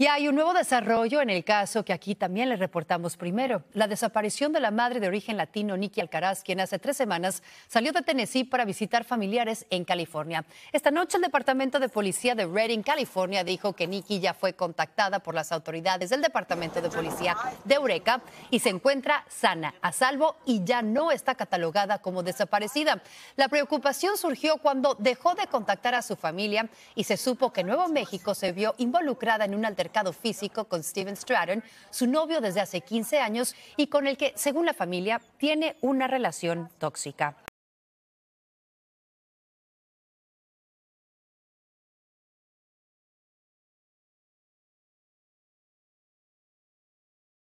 Y hay un nuevo desarrollo en el caso que aquí también le reportamos primero. La desaparición de la madre de origen latino, Nikki Alcaraz, quien hace tres semanas salió de Tennessee para visitar familiares en California. Esta noche el Departamento de Policía de Redding, California, dijo que Nikki ya fue contactada por las autoridades del Departamento de Policía de Eureka y se encuentra sana, a salvo y ya no está catalogada como desaparecida. La preocupación surgió cuando dejó de contactar a su familia y se supo que Nuevo México se vio involucrada en un altercado físico con Steven Stratton, su novio desde hace 15 años y con el que, según la familia, tiene una relación tóxica.